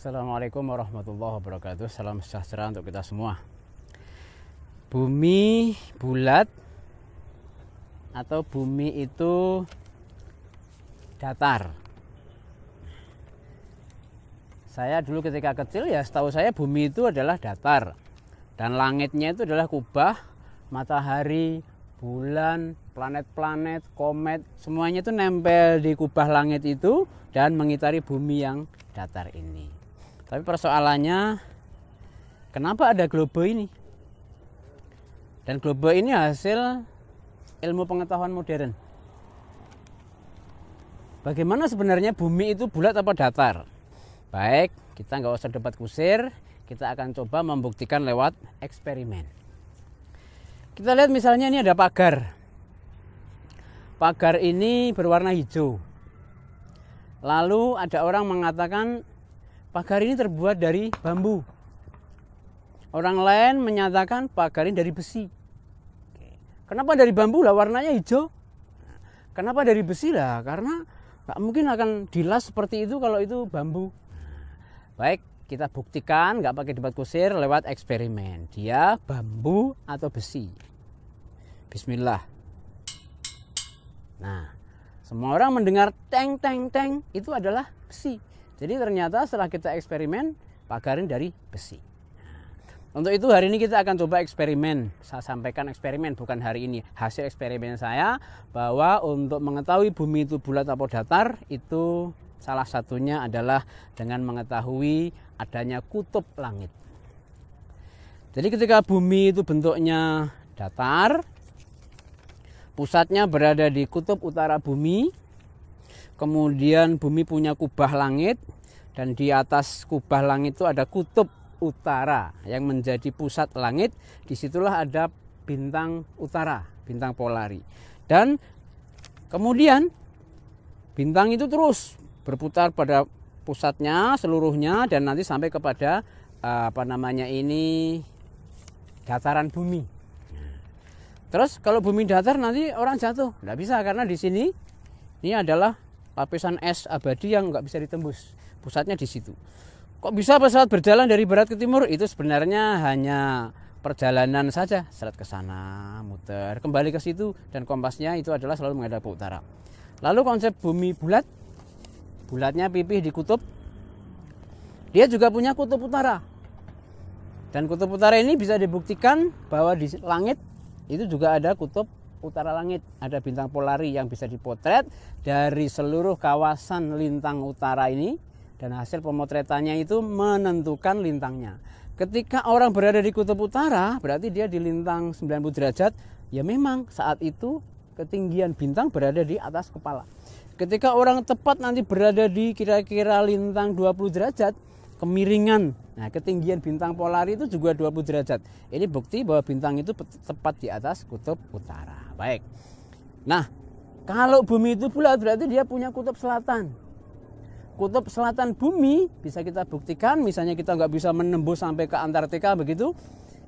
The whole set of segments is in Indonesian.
Assalamualaikum warahmatullahi wabarakatuh. Salam sejahtera untuk kita semua. Bumi bulat atau bumi itu datar. Saya dulu ketika kecil ya setahu saya bumi itu adalah datar dan langitnya itu adalah kubah, matahari, bulan, planet-planet, komet, semuanya itu nempel di kubah langit itu dan mengitari bumi yang datar ini. Tapi persoalannya kenapa ada globe ini? Dan globe ini hasil ilmu pengetahuan modern. Bagaimana sebenarnya bumi itu bulat atau datar? Baik, kita nggak usah debat kusir, kita akan coba membuktikan lewat eksperimen. Kita lihat misalnya ini ada pagar. Pagar ini berwarna hijau. Lalu ada orang mengatakan Pagar ini terbuat dari bambu. Orang lain menyatakan pagar ini dari besi. Kenapa dari bambu lah warnanya hijau? Kenapa dari besi lah? Karena nggak mungkin akan dilas seperti itu kalau itu bambu. Baik, kita buktikan nggak pakai debat kusir lewat eksperimen. Dia bambu atau besi. Bismillah. Nah, semua orang mendengar teng teng teng itu adalah besi. Jadi ternyata setelah kita eksperimen pagarin dari besi. Untuk itu hari ini kita akan coba eksperimen. Saya sampaikan eksperimen bukan hari ini. Hasil eksperimen saya bahwa untuk mengetahui bumi itu bulat atau datar itu salah satunya adalah dengan mengetahui adanya kutub langit. Jadi ketika bumi itu bentuknya datar, pusatnya berada di kutub utara bumi, kemudian bumi punya kubah langit dan di atas kubah langit itu ada kutub utara yang menjadi pusat langit disitulah ada bintang utara bintang polari dan kemudian bintang itu terus berputar pada pusatnya seluruhnya dan nanti sampai kepada eh, apa namanya ini dataran bumi terus kalau bumi datar nanti orang jatuh nggak bisa karena di sini ini adalah lapisan es abadi yang nggak bisa ditembus pusatnya di situ kok bisa pesawat berjalan dari barat ke timur itu sebenarnya hanya perjalanan saja seret ke sana muter kembali ke situ dan kompasnya itu adalah selalu menghadap utara lalu konsep bumi bulat bulatnya pipih di kutub dia juga punya kutub utara dan kutub utara ini bisa dibuktikan bahwa di langit itu juga ada kutub utara langit ada bintang polari yang bisa dipotret dari seluruh kawasan lintang utara ini dan hasil pemotretannya itu menentukan lintangnya. Ketika orang berada di kutub utara, berarti dia di lintang 90 derajat, ya memang saat itu ketinggian bintang berada di atas kepala. Ketika orang tepat nanti berada di kira-kira lintang 20 derajat, kemiringan. Nah, ketinggian bintang polari itu juga 20 derajat. Ini bukti bahwa bintang itu tepat di atas kutub utara baik. Nah, kalau bumi itu bulat berarti dia punya kutub selatan. Kutub selatan bumi bisa kita buktikan, misalnya kita nggak bisa menembus sampai ke Antartika begitu.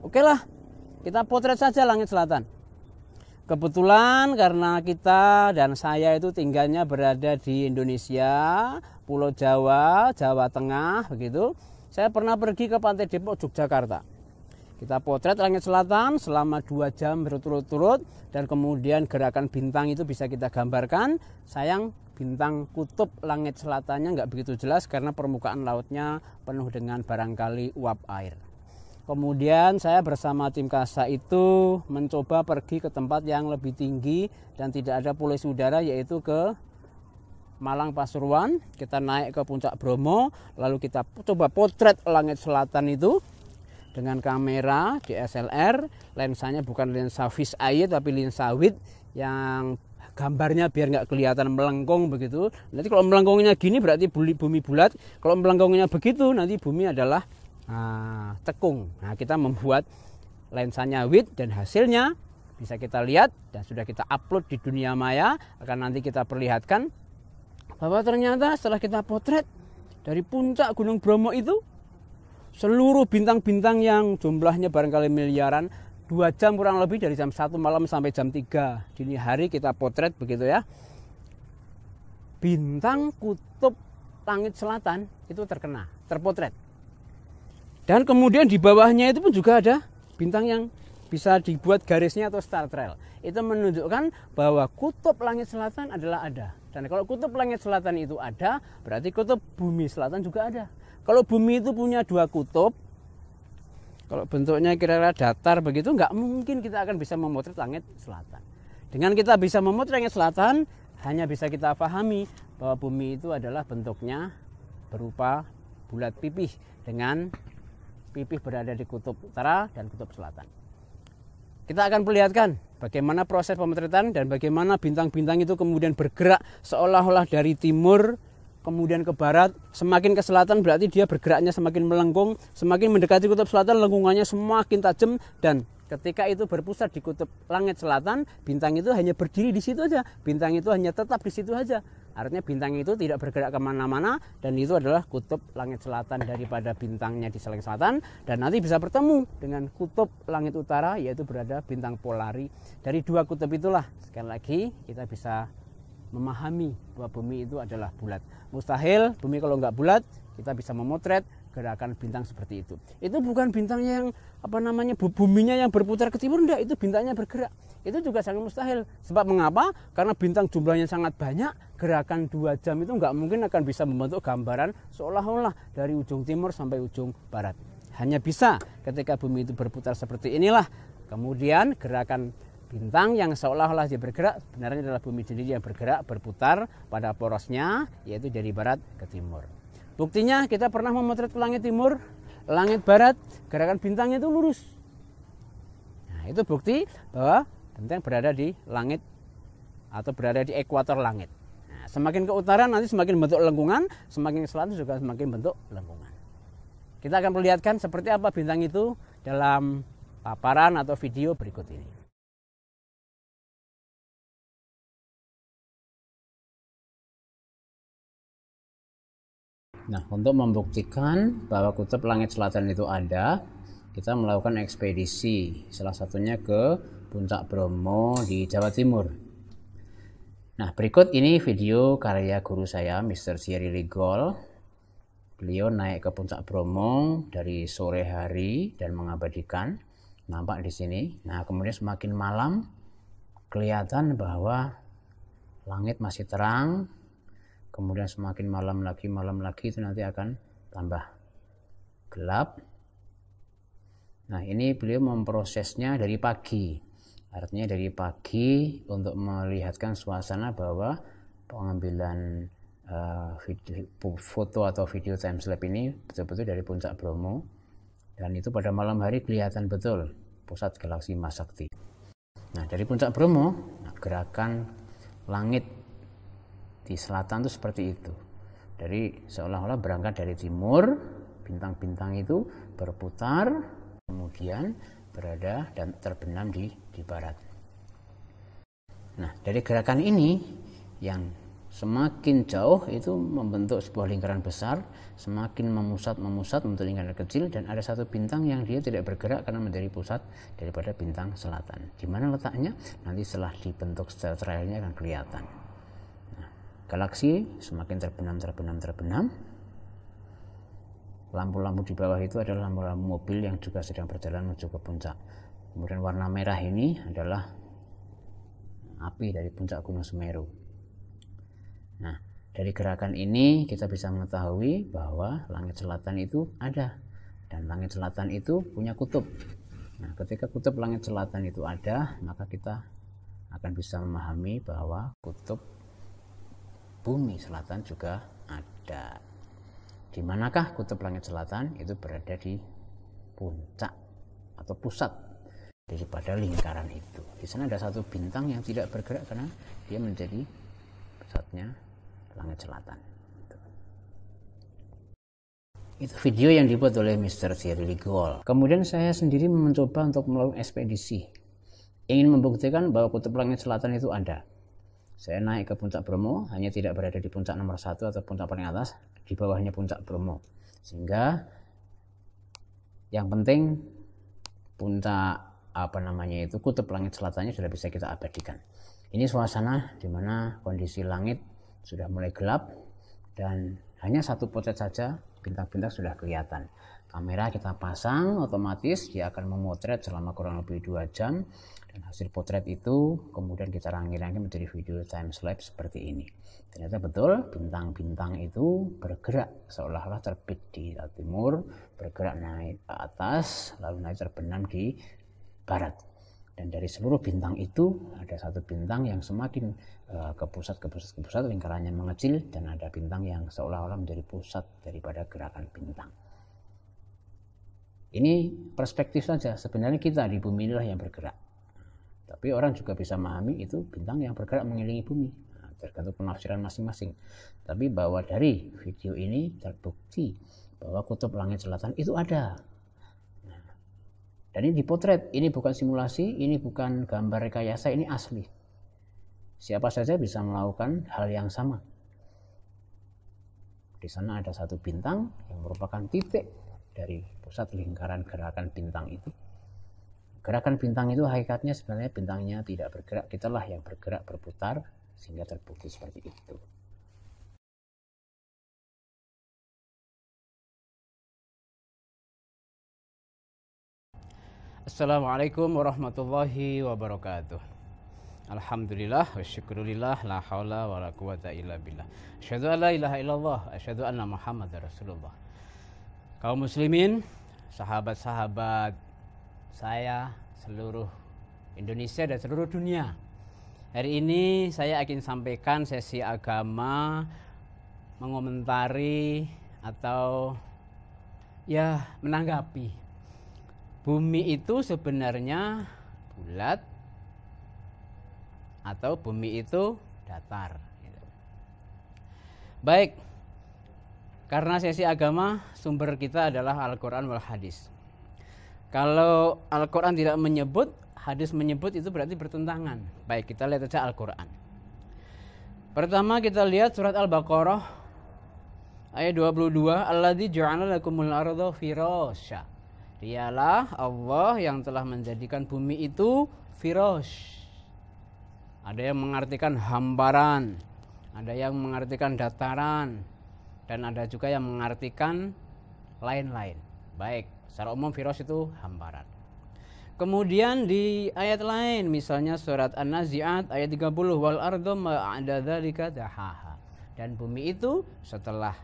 Oke lah, kita potret saja langit selatan. Kebetulan karena kita dan saya itu tinggalnya berada di Indonesia, Pulau Jawa, Jawa Tengah begitu. Saya pernah pergi ke Pantai Depok, Yogyakarta kita potret langit selatan selama dua jam berturut-turut dan kemudian gerakan bintang itu bisa kita gambarkan. Sayang bintang kutub langit selatannya nggak begitu jelas karena permukaan lautnya penuh dengan barangkali uap air. Kemudian saya bersama tim kasa itu mencoba pergi ke tempat yang lebih tinggi dan tidak ada polusi udara yaitu ke Malang Pasuruan. Kita naik ke puncak Bromo lalu kita coba potret langit selatan itu dengan kamera DSLR lensanya bukan lensa fis eye tapi lensa wide yang gambarnya biar nggak kelihatan melengkung begitu nanti kalau melengkungnya gini berarti bumi bulat kalau melengkungnya begitu nanti bumi adalah nah, tekung nah kita membuat lensanya wide dan hasilnya bisa kita lihat dan sudah kita upload di dunia maya akan nanti kita perlihatkan bahwa ternyata setelah kita potret dari puncak Gunung Bromo itu seluruh bintang-bintang yang jumlahnya barangkali miliaran dua jam kurang lebih dari jam 1 malam sampai jam tiga dini hari kita potret begitu ya bintang kutub langit selatan itu terkena terpotret dan kemudian di bawahnya itu pun juga ada bintang yang bisa dibuat garisnya atau star trail itu menunjukkan bahwa kutub langit selatan adalah ada dan kalau kutub langit selatan itu ada berarti kutub bumi selatan juga ada kalau bumi itu punya dua kutub, kalau bentuknya kira-kira datar begitu, nggak mungkin kita akan bisa memotret langit selatan. Dengan kita bisa memotret langit selatan, hanya bisa kita pahami bahwa bumi itu adalah bentuknya berupa bulat pipih dengan pipih berada di kutub utara dan kutub selatan. Kita akan perlihatkan bagaimana proses pemotretan dan bagaimana bintang-bintang itu kemudian bergerak seolah-olah dari timur kemudian ke barat, semakin ke selatan berarti dia bergeraknya semakin melengkung, semakin mendekati kutub selatan lengkungannya semakin tajam dan ketika itu berpusat di kutub langit selatan, bintang itu hanya berdiri di situ aja, bintang itu hanya tetap di situ aja. Artinya bintang itu tidak bergerak kemana-mana dan itu adalah kutub langit selatan daripada bintangnya di langit selatan dan nanti bisa bertemu dengan kutub langit utara yaitu berada bintang polari. Dari dua kutub itulah sekali lagi kita bisa memahami bahwa bumi itu adalah bulat. Mustahil bumi kalau nggak bulat kita bisa memotret gerakan bintang seperti itu. Itu bukan bintangnya yang apa namanya buminya yang berputar ke timur enggak, itu bintangnya bergerak. Itu juga sangat mustahil. Sebab mengapa? Karena bintang jumlahnya sangat banyak, gerakan dua jam itu nggak mungkin akan bisa membentuk gambaran seolah-olah dari ujung timur sampai ujung barat. Hanya bisa ketika bumi itu berputar seperti inilah. Kemudian gerakan bintang yang seolah-olah dia bergerak sebenarnya adalah bumi sendiri yang bergerak berputar pada porosnya yaitu dari barat ke timur. Buktinya kita pernah memotret ke langit timur, langit barat, gerakan bintangnya itu lurus. Nah, itu bukti bahwa bintang berada di langit atau berada di ekuator langit. Nah, semakin ke utara nanti semakin bentuk lengkungan, semakin ke selatan juga semakin bentuk lengkungan. Kita akan perlihatkan seperti apa bintang itu dalam paparan atau video berikut ini. Nah, untuk membuktikan bahwa kutub langit selatan itu ada, kita melakukan ekspedisi, salah satunya ke Puncak Bromo di Jawa Timur. Nah, berikut ini video karya guru saya, Mr. Thierry Ligol. Beliau naik ke Puncak Bromo dari sore hari dan mengabadikan. Nampak di sini. Nah, kemudian semakin malam, kelihatan bahwa langit masih terang, kemudian semakin malam lagi malam lagi itu nanti akan tambah gelap nah ini beliau memprosesnya dari pagi artinya dari pagi untuk melihatkan suasana bahwa pengambilan uh, video, foto atau video time lapse ini betul-betul dari puncak Bromo dan itu pada malam hari kelihatan betul pusat galaksi Masakti. Nah, dari puncak Bromo, nah, gerakan langit di selatan itu seperti itu. Dari seolah-olah berangkat dari timur, bintang-bintang itu berputar, kemudian berada dan terbenam di di barat. Nah, dari gerakan ini yang semakin jauh itu membentuk sebuah lingkaran besar, semakin memusat memusat untuk lingkaran kecil dan ada satu bintang yang dia tidak bergerak karena menjadi pusat daripada bintang selatan. Di mana letaknya? Nanti setelah dibentuk secara trialnya akan kelihatan galaksi semakin terbenam terbenam terbenam lampu-lampu di bawah itu adalah lampu-lampu mobil yang juga sedang berjalan menuju ke puncak kemudian warna merah ini adalah api dari puncak gunung Semeru nah dari gerakan ini kita bisa mengetahui bahwa langit selatan itu ada dan langit selatan itu punya kutub nah ketika kutub langit selatan itu ada maka kita akan bisa memahami bahwa kutub bumi selatan juga ada. Di manakah kutub langit selatan? Itu berada di puncak atau pusat daripada lingkaran itu. Di sana ada satu bintang yang tidak bergerak karena dia menjadi pusatnya langit selatan. Itu video yang dibuat oleh Mr. Cyril Gold. Kemudian saya sendiri mencoba untuk melakukan ekspedisi. Ingin membuktikan bahwa kutub langit selatan itu ada. Saya naik ke puncak Bromo, hanya tidak berada di puncak nomor satu atau puncak paling atas, di bawahnya puncak Bromo. Sehingga yang penting puncak apa namanya itu kutub langit selatannya sudah bisa kita abadikan. Ini suasana di mana kondisi langit sudah mulai gelap dan hanya satu potret saja bintang-bintang sudah kelihatan. Kamera kita pasang otomatis dia akan memotret selama kurang lebih dua jam dan hasil potret itu kemudian kita rangkai-rangkai menjadi video time lapse seperti ini. Ternyata betul bintang-bintang itu bergerak seolah-olah terbit di timur, bergerak naik ke atas, lalu naik terbenam di barat. Dan dari seluruh bintang itu ada satu bintang yang semakin uh, ke pusat, ke pusat, ke pusat, lingkarannya mengecil dan ada bintang yang seolah-olah menjadi pusat daripada gerakan bintang. Ini perspektif saja, sebenarnya kita di bumi inilah yang bergerak. Tapi orang juga bisa memahami itu bintang yang bergerak mengelilingi bumi. Nah, tergantung penafsiran masing-masing. Tapi bahwa dari video ini terbukti bahwa kutub langit selatan itu ada. Nah, dan ini dipotret, ini bukan simulasi, ini bukan gambar rekayasa, ini asli. Siapa saja bisa melakukan hal yang sama. Di sana ada satu bintang yang merupakan titik dari pusat lingkaran gerakan bintang itu Gerakan bintang itu hakikatnya sebenarnya bintangnya tidak bergerak, kitalah yang bergerak berputar sehingga terbukti seperti itu. Assalamualaikum warahmatullahi wabarakatuh. Alhamdulillah wa syukurillah la haula wa la quwata illa billah. Asyadu an la ilaha illallah, Asyadu anna Muhammad Rasulullah. Kaum muslimin, sahabat-sahabat saya, seluruh Indonesia dan seluruh dunia. Hari ini saya akan sampaikan sesi agama mengomentari atau ya menanggapi. Bumi itu sebenarnya bulat atau bumi itu datar. Gitu. Baik, karena sesi agama sumber kita adalah Al-Quran wal Hadis. Kalau Al-Quran tidak menyebut, hadis menyebut itu berarti bertentangan. Baik, kita lihat saja Al-Quran. Pertama kita lihat surat Al-Baqarah ayat 22, Alladhi ja'ala lakumul ardo firasha. Dialah Allah yang telah menjadikan bumi itu firosh. Ada yang mengartikan hambaran, ada yang mengartikan dataran, dan ada juga yang mengartikan lain-lain. Baik, Secara umum virus itu hamparan. Kemudian di ayat lain misalnya surat An-Nazi'at ayat 30 wal ardo ma'ada dzalika dahaha. Dan bumi itu setelah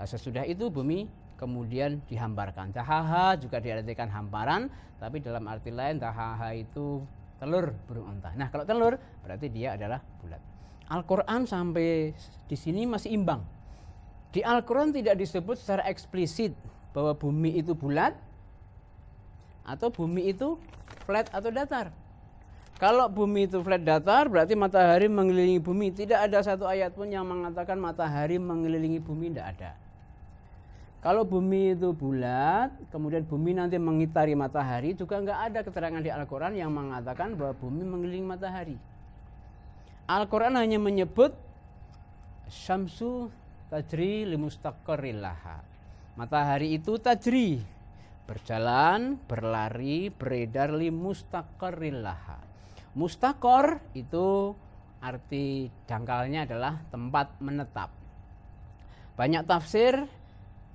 eh, sesudah itu bumi kemudian dihamparkan. Dahaha juga diartikan hamparan, tapi dalam arti lain dahaha itu telur burung unta. Nah, kalau telur berarti dia adalah bulat. Al-Qur'an sampai di sini masih imbang. Di Al-Qur'an tidak disebut secara eksplisit bahwa bumi itu bulat atau bumi itu flat atau datar. Kalau bumi itu flat datar, berarti matahari mengelilingi bumi. Tidak ada satu ayat pun yang mengatakan matahari mengelilingi bumi, tidak ada. Kalau bumi itu bulat, kemudian bumi nanti mengitari matahari, juga nggak ada keterangan di Al-Quran yang mengatakan bahwa bumi mengelilingi matahari. Al-Quran hanya menyebut Syamsu tajri limustaqqarillaha Matahari itu tajri, berjalan, berlari, beredar li mustaqarrillaha. Mustakor itu arti dangkalnya adalah tempat menetap. Banyak tafsir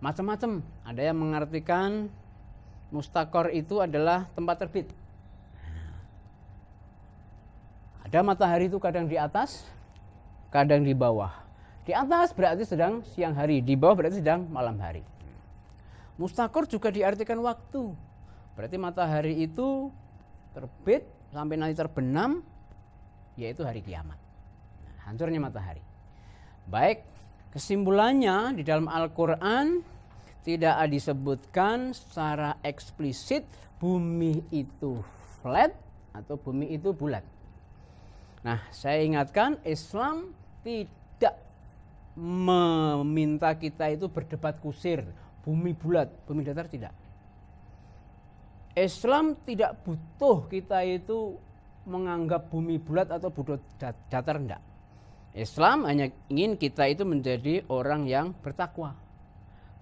macam-macam. Ada yang mengartikan mustakor itu adalah tempat terbit. Ada matahari itu kadang di atas, kadang di bawah. Di atas berarti sedang siang hari, di bawah berarti sedang malam hari. Mustakor juga diartikan waktu. Berarti matahari itu terbit sampai nanti terbenam yaitu hari kiamat. Nah, hancurnya matahari. Baik, kesimpulannya di dalam Al-Qur'an tidak disebutkan secara eksplisit bumi itu flat atau bumi itu bulat. Nah, saya ingatkan Islam tidak meminta kita itu berdebat kusir bumi bulat, bumi datar tidak. Islam tidak butuh kita itu menganggap bumi bulat atau bulat datar enggak. Islam hanya ingin kita itu menjadi orang yang bertakwa,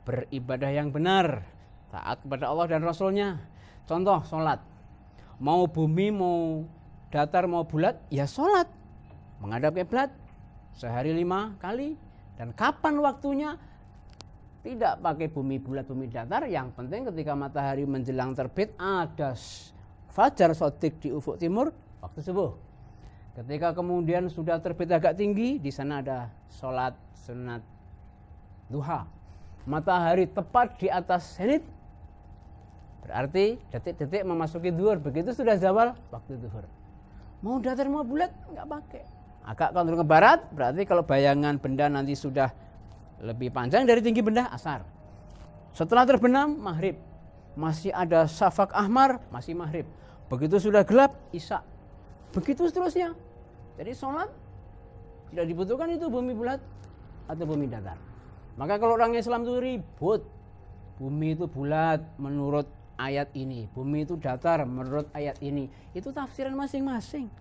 beribadah yang benar, taat kepada Allah dan Rasulnya. Contoh sholat, mau bumi mau datar mau bulat ya sholat menghadap kiblat sehari lima kali dan kapan waktunya tidak pakai bumi bulat bumi datar yang penting ketika matahari menjelang terbit ada fajar sotik di ufuk timur waktu subuh ketika kemudian sudah terbit agak tinggi di sana ada sholat sunat duha matahari tepat di atas zenit berarti detik-detik memasuki duhur begitu sudah zawal waktu duhur mau datar mau bulat nggak pakai agak kalau ke barat berarti kalau bayangan benda nanti sudah lebih panjang dari tinggi benda asar setelah terbenam maghrib masih ada safak ahmar masih maghrib begitu sudah gelap isak begitu seterusnya jadi sholat tidak dibutuhkan itu bumi bulat atau bumi datar maka kalau orang Islam itu ribut bumi itu bulat menurut ayat ini bumi itu datar menurut ayat ini itu tafsiran masing-masing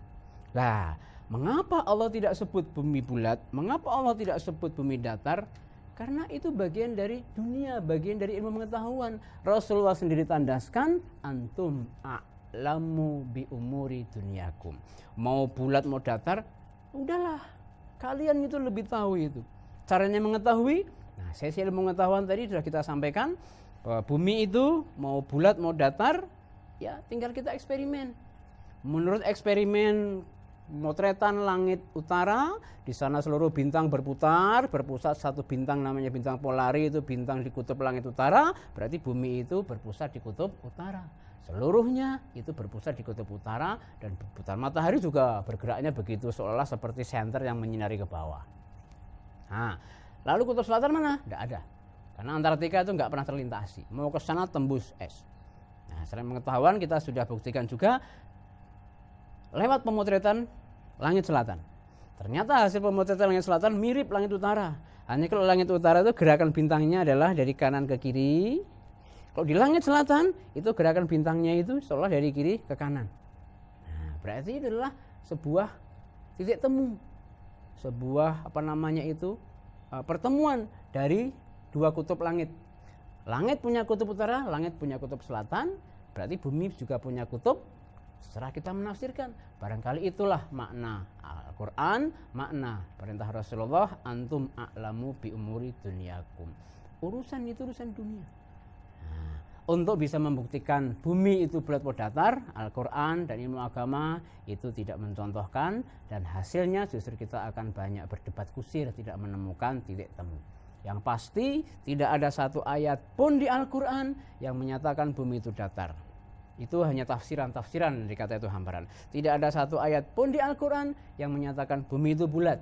lah mengapa Allah tidak sebut bumi bulat mengapa Allah tidak sebut bumi datar karena itu bagian dari dunia, bagian dari ilmu pengetahuan. Rasulullah sendiri tandaskan, antum a'lamu bi umuri dunyakum. Mau bulat, mau datar, udahlah. Kalian itu lebih tahu itu. Caranya mengetahui, nah sesi ilmu pengetahuan tadi sudah kita sampaikan. Bahwa bumi itu mau bulat, mau datar, ya tinggal kita eksperimen. Menurut eksperimen motretan langit utara, di sana seluruh bintang berputar, berpusat satu bintang namanya bintang polari itu bintang di kutub langit utara, berarti bumi itu berpusat di kutub utara. Seluruhnya itu berpusat di kutub utara dan putar matahari juga bergeraknya begitu seolah seperti senter yang menyinari ke bawah. Nah, lalu kutub selatan mana? Tidak ada. Karena Antartika itu nggak pernah terlintasi. Mau ke sana tembus es. Nah, selain pengetahuan kita sudah buktikan juga lewat pemotretan langit selatan. Ternyata hasil pemotretan langit selatan mirip langit utara. Hanya kalau langit utara itu gerakan bintangnya adalah dari kanan ke kiri. Kalau di langit selatan itu gerakan bintangnya itu seolah dari kiri ke kanan. Nah, berarti itu adalah sebuah titik temu. Sebuah apa namanya itu e, pertemuan dari dua kutub langit. Langit punya kutub utara, langit punya kutub selatan, berarti bumi juga punya kutub setelah kita menafsirkan, barangkali itulah makna Al-Quran, makna perintah Rasulullah, antum a'lamu bi umuri dunyakum. Urusan itu urusan dunia. Nah, untuk bisa membuktikan bumi itu bulat datar, Al-Quran dan ilmu agama itu tidak mencontohkan dan hasilnya justru kita akan banyak berdebat kusir, tidak menemukan titik temu. Yang pasti tidak ada satu ayat pun di Al-Quran yang menyatakan bumi itu datar. Itu hanya tafsiran-tafsiran dikata itu hamparan. Tidak ada satu ayat pun di Al-Quran yang menyatakan bumi itu bulat.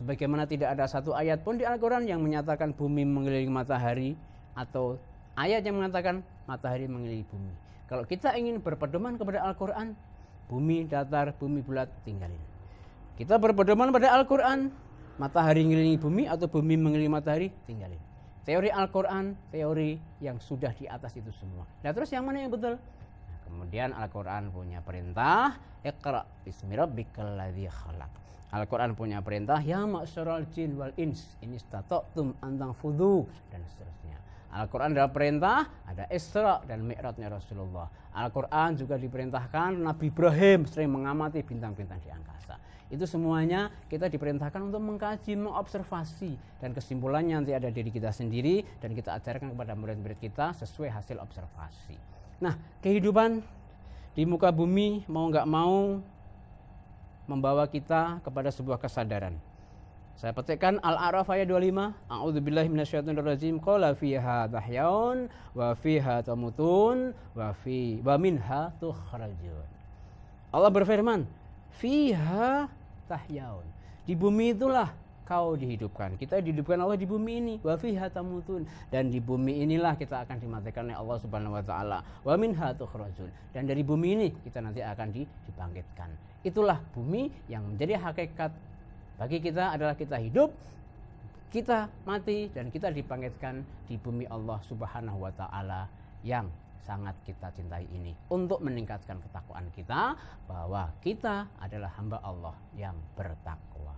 Sebagaimana tidak ada satu ayat pun di Al-Quran yang menyatakan bumi mengelilingi matahari atau ayat yang mengatakan matahari mengelilingi bumi. Kalau kita ingin berpedoman kepada Al-Quran, bumi datar, bumi bulat, tinggalin. Kita berpedoman pada Al-Quran, matahari mengelilingi bumi atau bumi mengelilingi matahari, tinggalin. Teori Al-Quran, teori yang sudah di atas itu semua. Nah terus yang mana yang betul? Kemudian Al-Quran punya perintah Iqra bismi rabbikal khalaq Al-Quran punya perintah Ya ma'asyaral jin wal ins Ini tum antang fudu Dan seterusnya Al-Quran ada perintah, ada Isra dan Mi'ratnya Rasulullah. Al-Quran juga diperintahkan Nabi Ibrahim sering mengamati bintang-bintang di angkasa. Itu semuanya kita diperintahkan untuk mengkaji, mengobservasi. Dan kesimpulannya nanti ada diri kita sendiri dan kita ajarkan kepada murid-murid kita sesuai hasil observasi. Nah, kehidupan di muka bumi mau nggak mau membawa kita kepada sebuah kesadaran. Saya petikkan Al-A'raf ayat 25. A'udzubillahi minasyaitonirrajim. Qala fiha tahyaun wa fiha tamutun wa fi wa minha tukhrajun. Allah berfirman, fiha tahyaun. Di bumi itulah kau dihidupkan. Kita dihidupkan Allah di bumi ini. Wa fiha tamutun dan di bumi inilah kita akan dimatikan oleh Allah Subhanahu wa taala. Wa minha tukhrajun dan dari bumi ini kita nanti akan dibangkitkan. Itulah bumi yang menjadi hakikat bagi kita adalah kita hidup kita mati dan kita dibangkitkan di bumi Allah Subhanahu wa taala yang sangat kita cintai ini untuk meningkatkan ketakwaan kita bahwa kita adalah hamba Allah yang bertakwa.